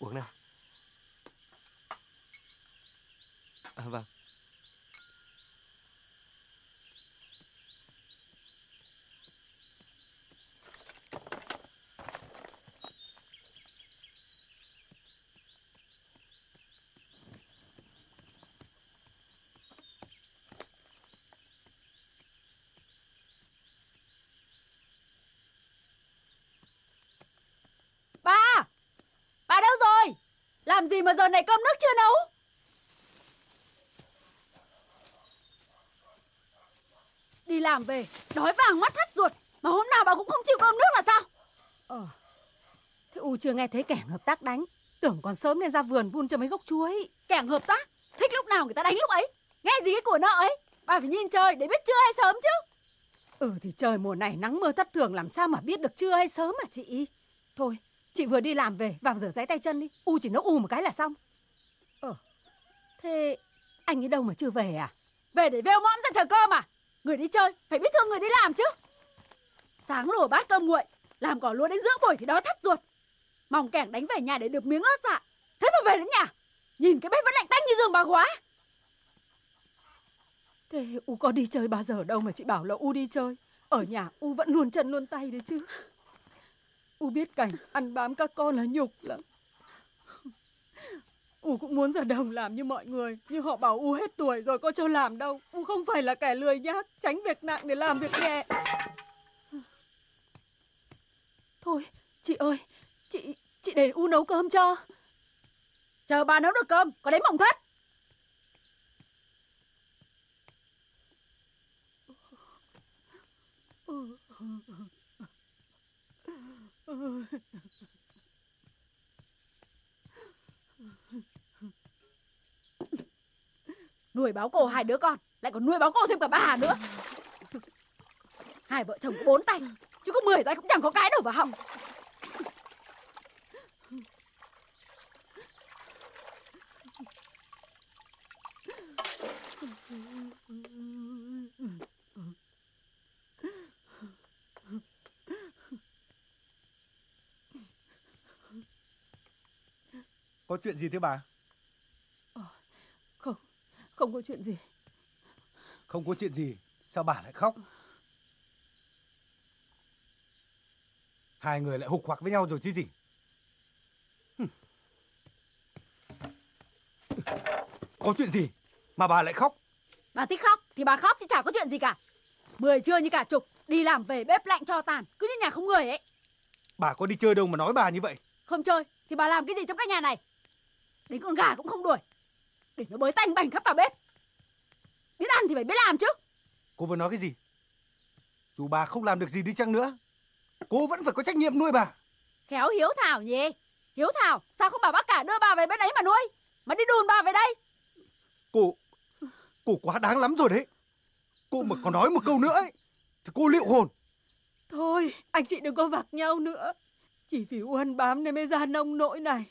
uống nào à, vâng làm gì mà giờ này cơm nước chưa nấu? Đi làm về, đói vàng mắt thắt ruột, mà hôm nào bà cũng không chịu cơm nước là sao? Ờ, thế U chưa nghe thấy kẻ hợp tác đánh, tưởng còn sớm nên ra vườn vun cho mấy gốc chuối. Kẻ hợp tác? Thích lúc nào người ta đánh lúc ấy, nghe gì cái của nợ ấy, bà phải nhìn trời để biết trưa hay sớm chứ. Ừ thì trời mùa này nắng mưa thất thường làm sao mà biết được trưa hay sớm mà chị. Thôi, Chị vừa đi làm về Vào rửa ráy tay chân đi U chỉ nấu u một cái là xong Ờ Thế anh ấy đâu mà chưa về à Về để veo mõm ra chờ cơm à Người đi chơi phải biết thương người đi làm chứ Sáng lùa bát cơm nguội Làm cỏ lúa đến giữa buổi thì đó thắt ruột Mong kẻng đánh về nhà để được miếng lót dạ Thế mà về đến nhà Nhìn cái bếp vẫn lạnh tanh như giường bà quá Thế U có đi chơi bao giờ đâu mà chị bảo là U đi chơi Ở nhà U vẫn luôn chân luôn tay đấy chứ U biết cảnh ăn bám các con là nhục lắm U cũng muốn ra đồng làm như mọi người Nhưng họ bảo U hết tuổi rồi có cho làm đâu U không phải là kẻ lười nhác Tránh việc nặng để làm việc nhẹ Thôi chị ơi Chị chị để U nấu cơm cho Chờ bà nấu được cơm Có đến mỏng thất Ừ. Nuôi báo cổ hai đứa con Lại còn nuôi báo cổ thêm cả ba hà nữa Hai vợ chồng có bốn tay Chứ có mười tay cũng chẳng có cái đâu vào họng Có chuyện gì thế bà? Ờ, không, không có chuyện gì. Không có chuyện gì, sao bà lại khóc? Hai người lại hục hoặc với nhau rồi chứ gì? Có chuyện gì mà bà lại khóc? Bà thích khóc thì bà khóc chứ chả có chuyện gì cả. Mười trưa như cả chục, đi làm về bếp lạnh cho tàn, cứ như nhà không người ấy. Bà có đi chơi đâu mà nói bà như vậy? Không chơi, thì bà làm cái gì trong cái nhà này? Đến con gà cũng không đuổi Để nó bới tanh bành khắp cả bếp Biết ăn thì phải biết làm chứ Cô vừa nói cái gì Dù bà không làm được gì đi chăng nữa Cô vẫn phải có trách nhiệm nuôi bà Khéo hiếu thảo nhỉ Hiếu thảo sao không bảo bác cả đưa bà về bên ấy mà nuôi Mà đi đùn bà về đây Cô Cô quá đáng lắm rồi đấy Cô mà còn nói một câu nữa ấy Thì cô liệu hồn Thôi anh chị đừng có vạc nhau nữa Chỉ vì Uân bám nên mới ra nông nỗi này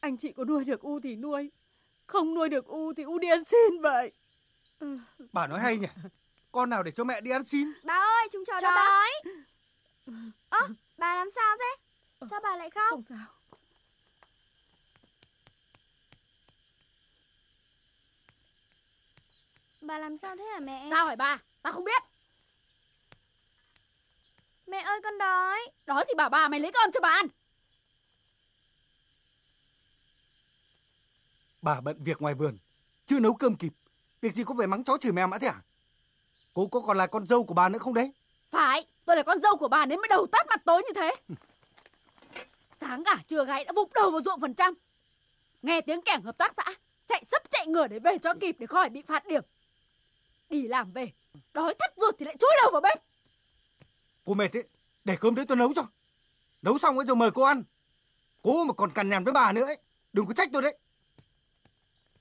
anh chị có nuôi được U thì nuôi Không nuôi được U thì U đi ăn xin vậy Bà nói hay nhỉ Con nào để cho mẹ đi ăn xin Bà ơi chúng cháu cho đói Ơ à, bà làm sao thế Sao bà lại khóc Không sao Bà làm sao thế hả mẹ Sao hỏi bà Tao không biết Mẹ ơi con đói Đói thì bà bà mày lấy con cho bà ăn Bà bận việc ngoài vườn, chưa nấu cơm kịp. Việc gì có phải mắng chó chửi mèo mã thế à? Cô có còn là con dâu của bà nữa không đấy? Phải, tôi là con dâu của bà nên mới đầu tắt mặt tối như thế. Sáng cả trưa gáy đã vụt đầu vào ruộng phần trăm. Nghe tiếng kẻng hợp tác xã, chạy sấp chạy ngửa để về cho kịp để khỏi bị phạt điểm. Đi làm về, đói thắt ruột thì lại chui đầu vào bếp. Cô mệt đấy, để cơm đấy tôi nấu cho. Nấu xong ấy rồi mời cô ăn. Cô mà còn cằn nhằn với bà nữa ấy, đừng có trách tôi đấy.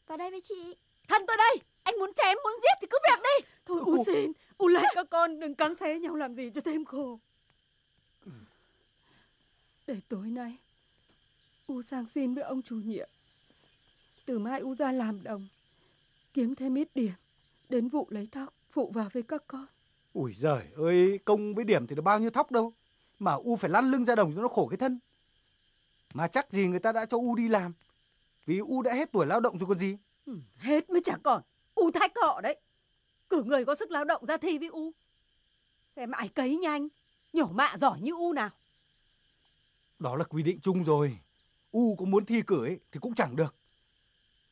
Vào đây với chị. Thân tôi đây. Anh muốn chém, muốn giết thì cứ việc đi. Thôi U xin, U lại các con đừng cắn xé nhau làm gì cho thêm khổ. Để tối nay, U sang xin với ông chủ nhiệm. Từ mai U ra làm đồng, kiếm thêm ít điểm, đến vụ lấy thóc, phụ vào với các con. Ủi giời ơi, công với điểm thì nó bao nhiêu thóc đâu. Mà U phải lăn lưng ra đồng cho nó khổ cái thân. Mà chắc gì người ta đã cho U đi làm vì U đã hết tuổi lao động rồi còn gì ừ, Hết mới chẳng còn U thách họ đấy Cử người có sức lao động ra thi với U Xem ai cấy nhanh nhổ mạ giỏi như U nào Đó là quy định chung rồi U có muốn thi cử ấy thì cũng chẳng được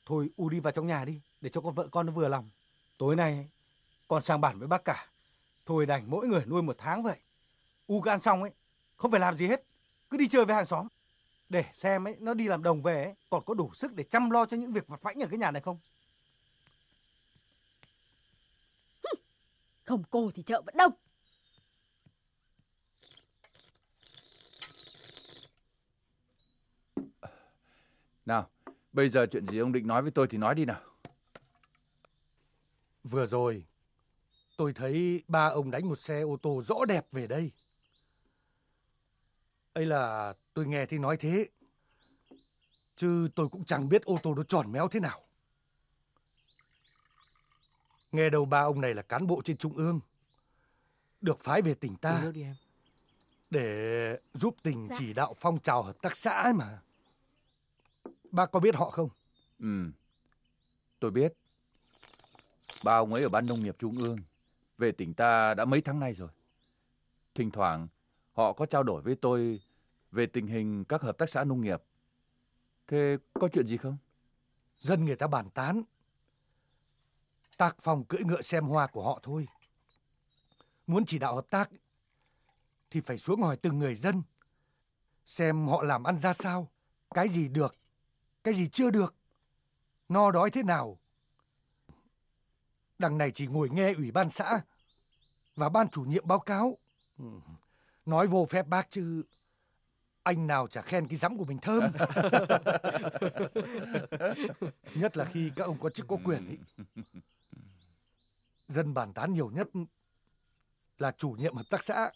Thôi U đi vào trong nhà đi Để cho con vợ con nó vừa lòng Tối nay con sang bản với bác cả Thôi đành mỗi người nuôi một tháng vậy U gan xong ấy Không phải làm gì hết Cứ đi chơi với hàng xóm để xem ấy nó đi làm đồng về ấy, còn có đủ sức để chăm lo cho những việc vặt vãnh ở cái nhà này không? Không cô thì chợ vẫn đông. Nào, bây giờ chuyện gì ông định nói với tôi thì nói đi nào. Vừa rồi, tôi thấy ba ông đánh một xe ô tô rõ đẹp về đây. Ấy là Tôi nghe thấy nói thế. Chứ tôi cũng chẳng biết ô tô nó tròn méo thế nào. Nghe đầu ba ông này là cán bộ trên trung ương. Được phái về tỉnh ta. Đi em. Để giúp tỉnh dạ. chỉ đạo phong trào hợp tác xã ấy mà. Ba có biết họ không? Ừ, tôi biết. Ba ông ấy ở ban nông nghiệp trung ương. Về tỉnh ta đã mấy tháng nay rồi. Thỉnh thoảng họ có trao đổi với tôi về tình hình các hợp tác xã nông nghiệp. Thế có chuyện gì không? Dân người ta bàn tán. Tác phòng cưỡi ngựa xem hoa của họ thôi. Muốn chỉ đạo hợp tác thì phải xuống hỏi từng người dân. Xem họ làm ăn ra sao, cái gì được, cái gì chưa được, no đói thế nào. Đằng này chỉ ngồi nghe ủy ban xã và ban chủ nhiệm báo cáo. Nói vô phép bác chứ anh nào chả khen cái rắm của mình thơm nhất là khi các ông có chức có quyền ý. dân bàn tán nhiều nhất là chủ nhiệm hợp tác xã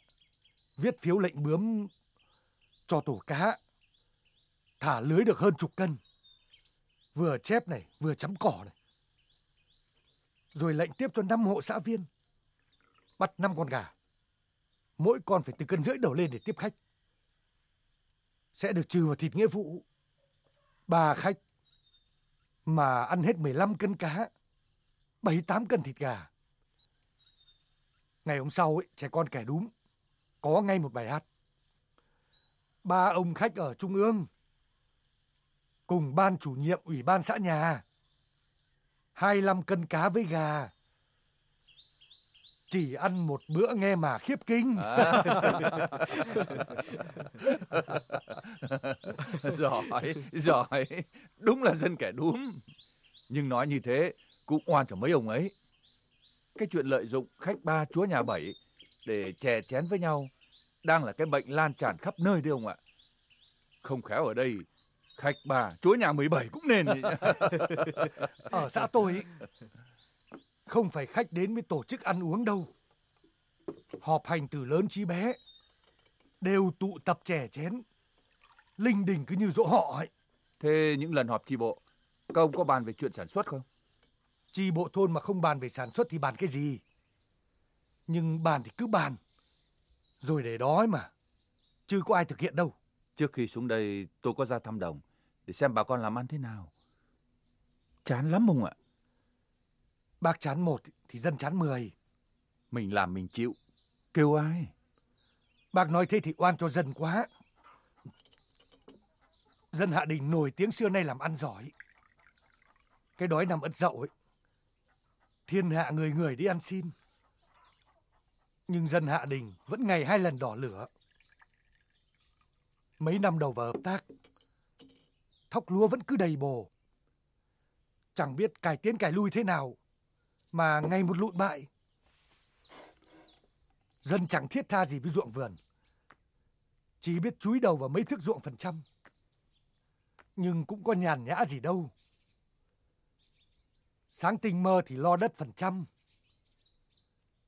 viết phiếu lệnh bướm cho tổ cá thả lưới được hơn chục cân vừa chép này vừa chấm cỏ này rồi lệnh tiếp cho năm hộ xã viên bắt năm con gà mỗi con phải từ cân rưỡi đầu lên để tiếp khách sẽ được trừ vào thịt nghĩa vụ. Bà khách mà ăn hết 15 cân cá, 7-8 cân thịt gà. Ngày hôm sau, ấy, trẻ con kẻ đúng, có ngay một bài hát. Ba ông khách ở Trung ương, cùng ban chủ nhiệm ủy ban xã nhà, 25 cân cá với gà, chỉ ăn một bữa nghe mà khiếp kinh à. giỏi giỏi đúng là dân kẻ đúng nhưng nói như thế cũng oan cho mấy ông ấy cái chuyện lợi dụng khách ba chúa nhà bảy để chè chén với nhau đang là cái bệnh lan tràn khắp nơi đấy ông ạ không khéo ở đây khách ba chúa nhà 17 cũng nên ở xã tôi không phải khách đến với tổ chức ăn uống đâu. Họp hành từ lớn chí bé, đều tụ tập trẻ chén. Linh đình cứ như dỗ họ ấy. Thế những lần họp chi bộ, các ông có bàn về chuyện sản xuất không? Chi bộ thôn mà không bàn về sản xuất thì bàn cái gì? Nhưng bàn thì cứ bàn, rồi để đó mà, chứ có ai thực hiện đâu. Trước khi xuống đây tôi có ra thăm đồng để xem bà con làm ăn thế nào. Chán lắm ông ạ. Bác chán một thì dân chán mười. Mình làm mình chịu. Kêu ai? Bác nói thế thì oan cho dân quá. Dân Hạ Đình nổi tiếng xưa nay làm ăn giỏi. Cái đói nằm ất dậu ấy. Thiên hạ người người đi ăn xin. Nhưng dân Hạ Đình vẫn ngày hai lần đỏ lửa. Mấy năm đầu vào hợp tác, thóc lúa vẫn cứ đầy bồ. Chẳng biết cải tiến cải lui thế nào mà ngày một lụn bại. Dân chẳng thiết tha gì với ruộng vườn. Chỉ biết chúi đầu vào mấy thước ruộng phần trăm. Nhưng cũng có nhàn nhã gì đâu. Sáng tinh mơ thì lo đất phần trăm.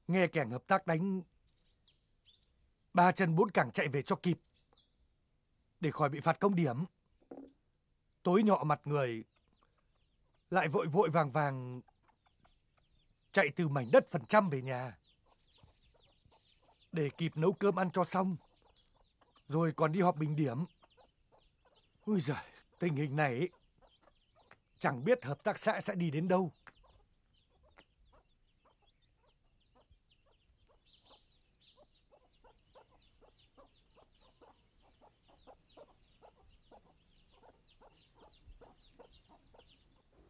Nghe kẻ hợp tác đánh... Ba chân bốn cẳng chạy về cho kịp. Để khỏi bị phạt công điểm. Tối nhọ mặt người... Lại vội vội vàng vàng chạy từ mảnh đất phần trăm về nhà. Để kịp nấu cơm ăn cho xong, rồi còn đi họp bình điểm. Ui giời, tình hình này chẳng biết hợp tác xã sẽ đi đến đâu.